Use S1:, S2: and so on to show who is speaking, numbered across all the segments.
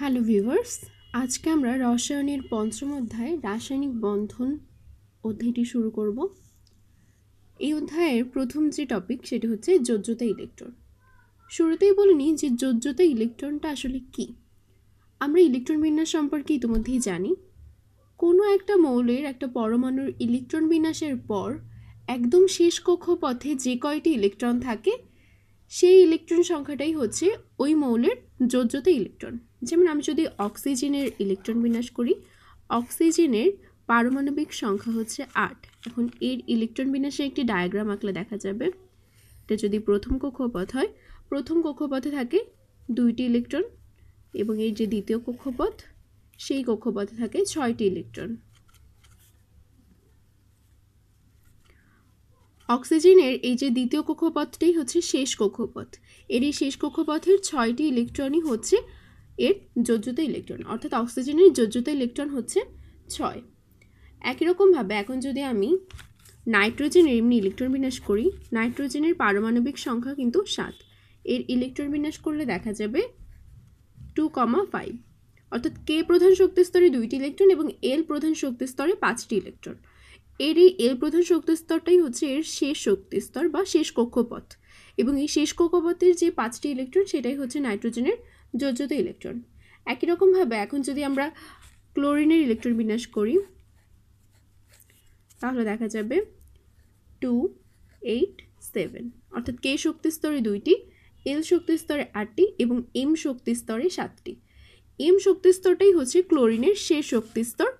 S1: hello viewers আজকে আমরা রসায়নের পঞ্চম অধ্যায় রাসায়নিক বন্ধন অধ্যায়টি শুরু করব এই অধ্যায়ের প্রথম যে টপিক সেটি হচ্ছে যোজ্যতা ইলেকট্রন শুরুতেই বলিনি যে যোজ্যতা ইলেকট্রনটা আসলে কি আমরা ইলেকট্রন বিন্যাস সম্পর্কে ইতিমধ্যেই জানি কোনো একটা মৌলের একটা পরমাণুর ইলেকট্রন বিন্যাসের পর একদম শেষ কক্ষপথে যে কয়টি ইলেকট্রন থাকে সেই ইলেকট্রন সংখ্যাটাই হচ্ছে ওই মৌলের যোজ্যতা ইলেকট্রন যেমন আমি যদি অক্সিজেনের ইলেকট্রন বিন্যাস করি অক্সিজেনের পারমাণবিক সংখ্যা হচ্ছে আট এখন এর ইলেকট্রন বিন্যাসে একটি ডায়াগ্রাম আঁকলে দেখা যাবে এটা যদি প্রথম কক্ষপথ হয় প্রথম কক্ষপথে থাকে দুইটি ইলেকট্রন এবং এই যে দ্বিতীয় কক্ষপথ সেই কক্ষপথে থাকে ছয়টি ইলেকট্রন অক্সিজেনের এই যে দ্বিতীয় কক্ষপথটাই হচ্ছে শেষ কক্ষপথ এর এই শেষ কক্ষপথের ছয়টি ইলেকট্রনই হচ্ছে এর যোজ্যতা ইলেকট্রন অর্থাৎ অক্সিজেনের যোজ্যতা ইলেকট্রন হচ্ছে ছয় একই রকমভাবে এখন যদি আমি নাইট্রোজেনের এমনি ইলেকট্রন বিন্যাস করি নাইট্রোজেনের পারমাণবিক সংখ্যা কিন্তু সাত এর ইলেকট্রন বিন্যাস করলে দেখা যাবে টু কমা ফাইভ অর্থাৎ কে প্রধান শক্তি স্তরে দুইটি ইলেকট্রন এবং এল প্রধান শক্তি স্তরে পাঁচটি ইলেকট্রন এর এই এল প্রধান শক্তি স্তরটাই হচ্ছে এর শেষ শক্তি স্তর বা শেষ কক্ষপথ এবং এই শেষ কক্ষপথের যে পাঁচটি ইলেকট্রন সেটাই হচ্ছে নাইট্রোজেনের যোজ্যত ইলেকট্রন একই রকমভাবে এখন যদি আমরা ক্লোরিনের ইলেকট্রন বিন্যাস করি তাহলে দেখা যাবে টু এইট সেভেন অর্থাৎ কে শক্তি স্তরে দুইটি এল শক্তি স্তরে আটটি এবং এম শক্তি স্তরে সাতটি এম শক্তি স্তরটাই হচ্ছে ক্লোরিনের শেষ শক্তি স্তর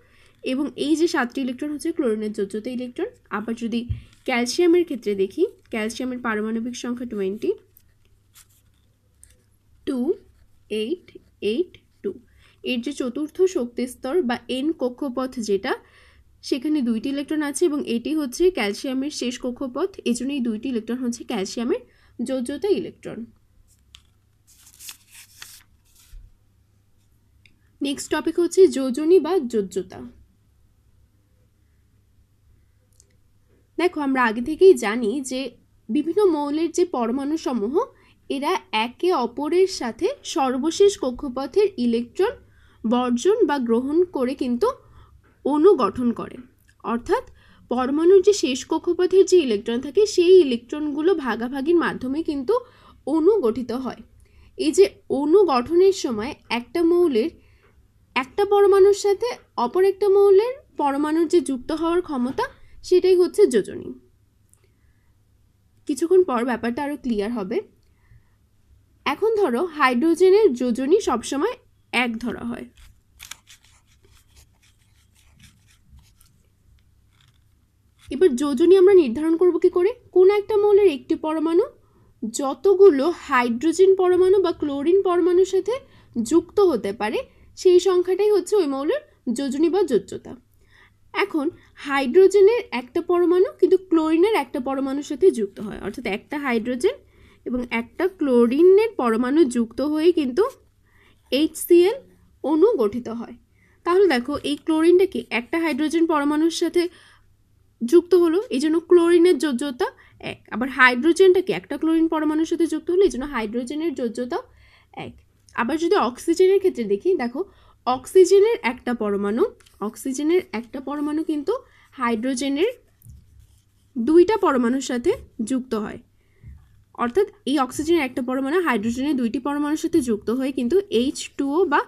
S1: এবং এই যে সাতটি ইলেকট্রন হচ্ছে ক্লোরিনের যোজ্যতে ইলেকট্রন আবার যদি ক্যালসিয়ামের ক্ষেত্রে দেখি ক্যালসিয়ামের পারমাণবিক সংখ্যা twenty two eight eight two এর যে চতুর্থ শক্তিস্তর বা এন কক্ষপথ যেটা সেখানে দুইটি ইলেকট্রন আছে এবং এটি হচ্ছে ক্যালসিয়ামের শেষ কক্ষপথ জন্য এই দুইটি ইলেকট্রন হচ্ছে ক্যালসিয়ামের যোজ্যতা ইলেকট্রন নেক্সট টপিক হচ্ছে যোজনী বা যোজ্যতা দেখো আমরা আগে থেকেই জানি যে বিভিন্ন মৌলের যে পরমাণু সমূহ এরা একে অপরের সাথে সর্বশেষ কক্ষপথের ইলেকট্রন বর্জন বা গ্রহণ করে কিন্তু অণু গঠন করে অর্থাৎ পরমাণুর যে শেষ কক্ষপথের যে ইলেকট্রন থাকে সেই ইলেকট্রনগুলো ভাগাভাগির মাধ্যমে কিন্তু অণু গঠিত হয় এই যে অণু গঠনের সময় একটা মৌলের একটা পরমাণুর সাথে অপর একটা মৌলের পরমাণুর যে যুক্ত হওয়ার ক্ষমতা সেটাই হচ্ছে যোজনী কিছুক্ষণ পর ব্যাপারটা আরও ক্লিয়ার হবে এখন ধরো হাইড্রোজেনের যোজনী সবসময় এক ধরা হয় এবার যোজনী আমরা নির্ধারণ করব কি করে কোন একটা মৌলের একটি পরমাণু যতগুলো হাইড্রোজেন পরমাণু বা ক্লোরিন পরমাণুর সাথে যুক্ত হতে পারে সেই সংখ্যাটাই হচ্ছে ওই মৌলের যোজনী বা যোজ্যতা এখন হাইড্রোজেনের একটা পরমাণু কিন্তু ক্লোরিনের একটা পরমাণুর সাথে যুক্ত হয় অর্থাৎ একটা হাইড্রোজেন এবং একটা ক্লোরিনের পরমাণু যুক্ত হয়ে কিন্তু এইচসিএল অণু গঠিত হয় তাহলে দেখো এই ক্লোরিনটাকে একটা হাইড্রোজেন পরমাণুর সাথে যুক্ত হলো এই জন্য ক্লোরিনের যোজ্যতা এক আবার হাইড্রোজেনটাকে একটা ক্লোরিন পরমাণুর সাথে যুক্ত হলো এই জন্য হাইড্রোজেনের যোজ্যতাও এক আবার যদি অক্সিজেনের ক্ষেত্রে দেখি দেখো অক্সিজেনের একটা পরমাণু অক্সিজেনের একটা পরমাণু কিন্তু হাইড্রোজেনের দুইটা পরমাণুর সাথে যুক্ত হয় অর্থাৎ এই অক্সিজেনের একটা পরমাণু হাইড্রোজেনের দুইটি পরমাণুর সাথে যুক্ত হয়ে কিন্তু এইচ টুও বা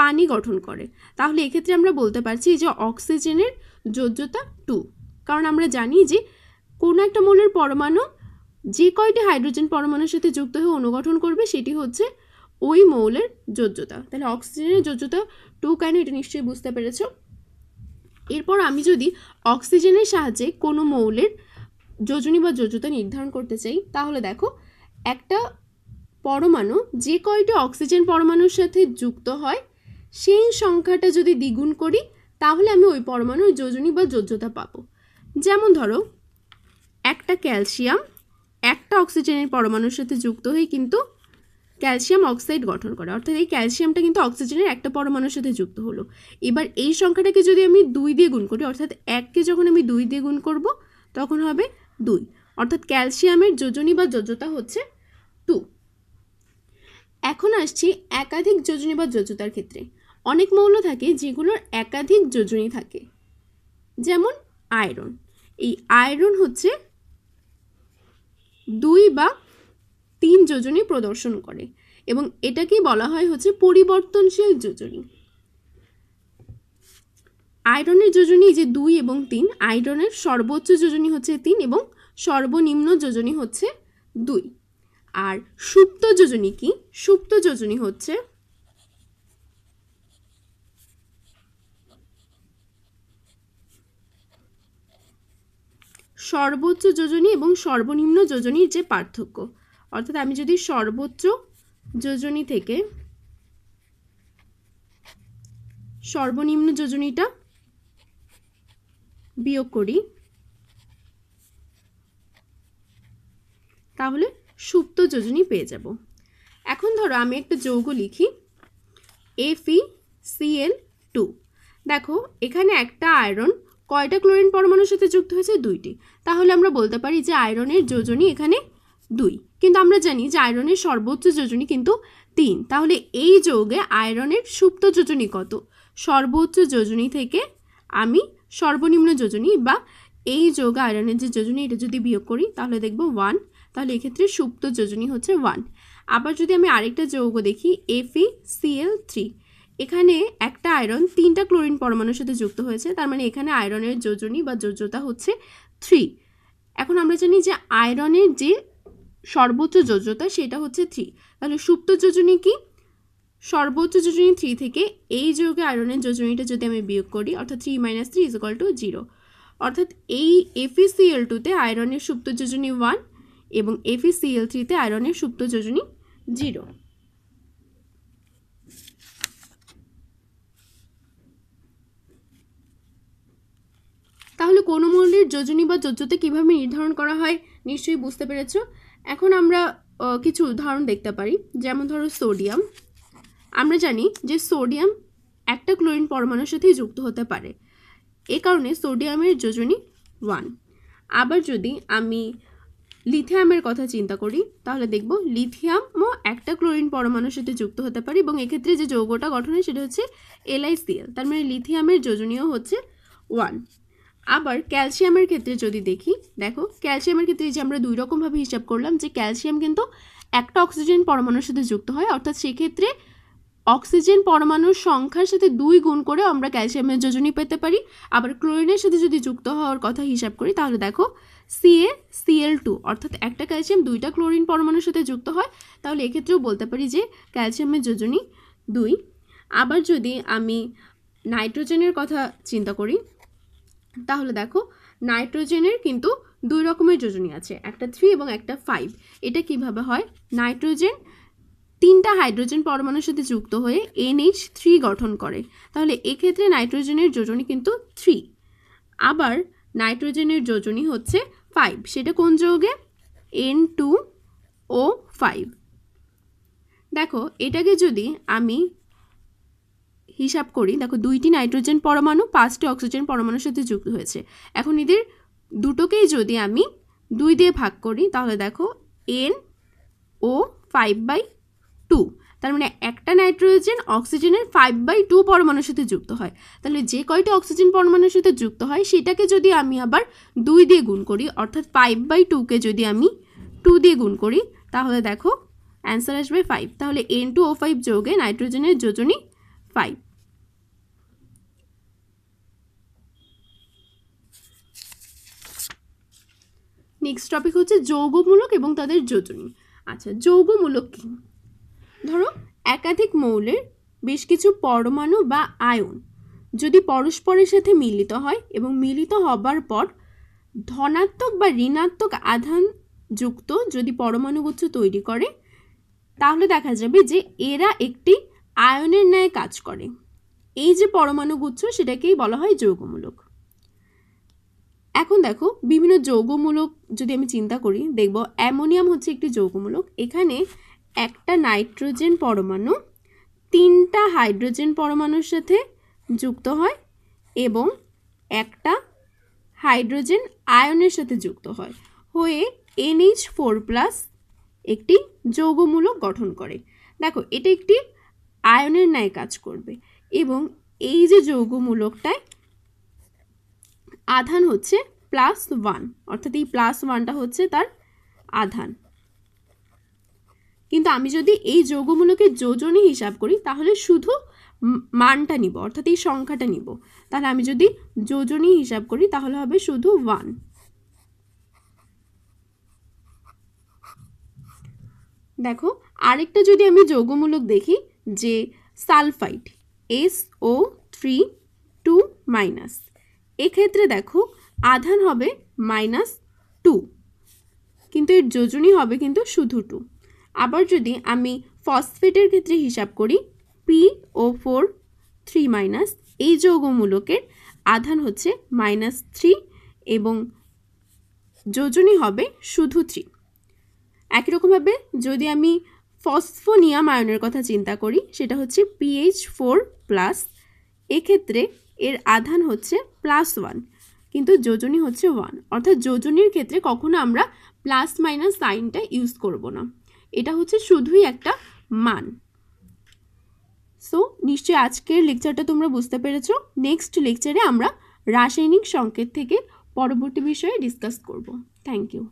S1: পানি গঠন করে তাহলে এক্ষেত্রে আমরা বলতে পারছি যে অক্সিজেনের যোজ্যতা টু কারণ আমরা জানি যে কোনো একটা মৌলের পরমাণু যে কয়টি হাইড্রোজেন পরমাণুর সাথে যুক্ত হয়ে অনুগঠন করবে সেটি হচ্ছে ওই মৌলের যোজ্যতা তাহলে অক্সিজেনের যোজ্যতা টু কেন এটা নিশ্চয়ই বুঝতে পেরেছ এরপর আমি যদি অক্সিজেনের সাহায্যে কোনো মৌলের যোজনী বা যোজতা নির্ধারণ করতে চাই তাহলে দেখো একটা পরমাণু যে কয়টা অক্সিজেন পরমাণুর সাথে যুক্ত হয় সেই সংখ্যাটা যদি দ্বিগুণ করি তাহলে আমি ওই পরমাণুর যোজনী বা যোজ্যতা পাবো যেমন ধরো একটা ক্যালসিয়াম একটা অক্সিজেনের পরমাণুর সাথে যুক্ত হয়ে কিন্তু ক্যালসিয়াম অক্সাইড গঠন করে অর্থাৎ এই ক্যালসিয়ামটা কিন্তু অক্সিজেনের একটা পরমাণুর সাথে যুক্ত হলো এবার এই সংখ্যাটাকে যদি আমি দুই দিয়ে গুণ করি অর্থাৎ এককে যখন আমি দুই দিয়ে গুণ করব তখন হবে দুই অর্থাৎ ক্যালসিয়ামের যোজনী বা যোজ্যতা হচ্ছে টু এখন আসছি একাধিক যোজনী বা যোজ্যতার ক্ষেত্রে অনেক মৌল থাকে যেগুলোর একাধিক যোজনী থাকে যেমন আয়রন এই আয়রন হচ্ছে দুই বা তিন যোজনী প্রদর্শন করে এবং এটাকেই বলা হয় হচ্ছে পরিবর্তনশীল যোজনী আয়রনের যোজনী যে দুই এবং তিন আয়রনের সর্বোচ্চ যোজনী হচ্ছে তিন এবং সর্বনিম্ন যোজনী হচ্ছে দুই আর সুপ্ত যোজনী কি সুপ্ত যোজনী হচ্ছে সর্বোচ্চ যোজনী এবং সর্বনিম্ন যোজনীর যে পার্থক্য অর্থাৎ আমি যদি সর্বোচ্চ যোজনী থেকে সর্বনিম্ন যোজনীটা বিয়োগ করি তাহলে সুপ্ত যোজনী পেয়ে যাব এখন ধরো আমি একটা যৌগ লিখি এফি সিএল টু দেখো এখানে একটা আয়রন কয়টা ক্লোরিন পরমাণুর সাথে যুক্ত হয়েছে দুইটি তাহলে আমরা বলতে পারি যে আয়রনের যোজনী এখানে দুই কিন্তু আমরা জানি যে আয়রনের সর্বোচ্চ যোজনী কিন্তু তিন তাহলে এই যৌগে আয়রনের সুপ্ত যোজনী কত সর্বোচ্চ যোজনী থেকে আমি সর্বনিম্ন যোজনী বা এই যোগ আয়রনের যে যোজনী এটা যদি বিয়োগ করি তাহলে দেখব ওয়ান তাহলে এক্ষেত্রে সুপ্ত যোজনী হচ্ছে ওয়ান আবার যদি আমি আরেকটা যৌগ দেখি এফি সিএল থ্রি এখানে একটা আয়রন তিনটা ক্লোরিন পরমাণুর সাথে যুক্ত হয়েছে তার মানে এখানে আয়রনের যোজনী বা যোজ্যতা হচ্ছে থ্রি এখন আমরা জানি যে আয়রনের যে সর্বোচ্চ যোজ্যতা সেটা হচ্ছে থ্রি তাহলে সুপ্ত যোজনী কি সর্বোচ্চ যোজনী থ্রি থেকে এই যোগে আয়রনের যোজনীটা যদি আমি বিয়োগ করি অর্থাৎ three minus three is two zero অর্থাৎ এই এফিসিএল টুতে e আয়রনের সুপ্ত যোজনী ওয়ান এবং এফিসিএল থ্রিতে e আয়রনের সুপ্ত যোজনী জিরো তাহলে কোন মৌলের যোজনী বা যোজ্যতে কীভাবে নির্ধারণ করা হয় নিশ্চয়ই বুঝতে পেরেছ এখন আমরা কিছু উদাহরণ দেখতে পারি যেমন ধরো সোডিয়াম আমরা জানি যে সোডিয়াম একটা ক্লোরিন পরমাণুর সাথে যুক্ত হতে পারে এ কারণে সোডিয়ামের যোজনী ওয়ান আবার যদি আমি লিথিয়ামের কথা চিন্তা করি তাহলে দেখব লিথিয়ামও একটা ক্লোরিন পরমাণুর সাথে যুক্ত হতে পারে এবং এক্ষেত্রে যে যৌগটা গঠন হয় সেটা হচ্ছে এলআইসিএল তার মানে লিথিয়ামের যোজনীয় হচ্ছে ওয়ান আবার ক্যালসিয়ামের ক্ষেত্রে যদি দেখি দেখো ক্যালসিয়ামের ক্ষেত্রে যে আমরা দুই রকমভাবে হিসাব করলাম যে ক্যালসিয়াম কিন্তু একটা অক্সিজেন পরমাণুর সাথে যুক্ত হয় অর্থাৎ সেক্ষেত্রে অক্সিজেন পরমাণুর সংখ্যার সাথে দুই গুণ করে আমরা ক্যালসিয়ামের যোজনী পেতে পারি আবার ক্লোরিনের সাথে যদি যুক্ত হওয়ার কথা হিসাব করি তাহলে দেখো সিএ সিএল টু অর্থাৎ একটা ক্যালসিয়াম দুইটা ক্লোরিন পরমাণুর সাথে যুক্ত হয় তাহলে এক্ষেত্রেও বলতে পারি যে ক্যালসিয়ামের যোজনী দুই আবার যদি আমি নাইট্রোজেনের কথা চিন্তা করি তাহলে দেখো নাইট্রোজেনের কিন্তু দুই রকমের যোজনী আছে একটা থ্রি এবং একটা ফাইভ এটা কিভাবে হয় নাইট্রোজেন তিনটা হাইড্রোজেন পরমাণুর সাথে যুক্ত হয়ে এনএইচ থ্রি গঠন করে তাহলে এক্ষেত্রে নাইট্রোজেনের যোজনী কিন্তু থ্রি আবার নাইট্রোজেনের যোজনী হচ্ছে ফাইভ সেটা কোন যোগে এন টু ও ফাইভ দেখো এটাকে যদি আমি হিসাব করি দেখো দুইটি নাইট্রোজেন পরমাণু পাঁচটি অক্সিজেন পরমাণুর সাথে যুক্ত হয়েছে এখন এদের দুটোকেই যদি আমি দুই দিয়ে ভাগ করি তাহলে দেখো N O five by two তার মানে একটা নাইট্রোজেন অক্সিজেনের ফাইভ বাই টু পরমাণুর সাথে যুক্ত হয় তাহলে যে কয়টা অক্সিজেন পরমাণুর সাথে যুক্ত হয় সেটাকে যদি আমি আবার দুই দিয়ে গুণ করি অর্থাৎ ফাইভ বাই টুকে যদি আমি টু দিয়ে গুণ করি তাহলে দেখো অ্যান্সার আসবে ফাইভ তাহলে এন টু ও ফাইভ যোগে নাইট্রোজেনের যোজনী ফাইভ নেক্সট টপিক হচ্ছে যৌগমূলক এবং তাদের যোজনী আচ্ছা যৌগমূলক কী ধরো একাধিক মৌলের বেশ কিছু পরমাণু বা আয়ন যদি পরস্পরের সাথে মিলিত হয় এবং মিলিত হবার পর ধনাত্মক বা ঋণাত্মক আধান যুক্ত যদি পরমাণুগুচ্ছ তৈরি করে তাহলে দেখা যাবে যে এরা একটি আয়নের ন্যায় কাজ করে এই যে পরমাণুগুচ্ছ সেটাকেই বলা হয় যৌগমূলক এখন দেখো বিভিন্ন যৌগমূলক যদি আমি চিন্তা করি দেখব অ্যামোনিয়াম হচ্ছে একটি যৌগমূলক এখানে একটা নাইট্রোজেন পরমাণু তিনটা হাইড্রোজেন পরমাণুর সাথে যুক্ত হয় এবং একটা হাইড্রোজেন আয়নের সাথে যুক্ত হয় হয়ে এনএইচ ফোর প্লাস একটি যৌগমূলক গঠন করে দেখো এটা একটি আয়নের ন্যায় কাজ করবে এবং এই যে যৌগমূলকটায় আধান হচ্ছে প্লাস ওয়ান অর্থাৎ এই প্লাস ওয়ানটা হচ্ছে তার আধান কিন্তু আমি যদি এই যৌগগুলোকে যোজনে হিসাব করি তাহলে শুধু মানটা নিব অর্থাৎ এই সংখ্যাটা নিব তাহলে আমি যদি যোজনে হিসাব করি তাহলে হবে শুধু ওয়ান দেখো আরেকটা যদি আমি যৌগমূলক দেখি যে sulphide S O three two minus এক্ষেত্রে দেখো আধান হবে মাইনাস টু কিন্তু এর যোজনী হবে কিন্তু শুধু টু আবার যদি আমি ফসফেটের ক্ষেত্রে হিসাব করি P O four three minus এই যৌগমূলকের আধান হচ্ছে মাইনাস থ্রি এবং যোজনী হবে শুধু থ্রি একই রকমভাবে যদি আমি ফসফোনিয়াম আয়নের কথা চিন্তা করি সেটা হচ্ছে পিএইচ ফোর প্লাস এক্ষেত্রে এর আধান হচ্ছে প্লাস ওয়ান কিন্তু যোজনী হচ্ছে ওয়ান অর্থাৎ যোজনীর ক্ষেত্রে কখনো আমরা প্লাস মাইনাস সাইনটা ইউজ করব না এটা হচ্ছে শুধুই একটা মান সো নিশ্চয়ই আজকের লেকচারটা তোমরা বুঝতে পেরেছ নেক্সট লেকচারে আমরা রাসায়নিক সংকেত থেকে পরবর্তী বিষয়ে ডিসকাস করব থ্যাংক ইউ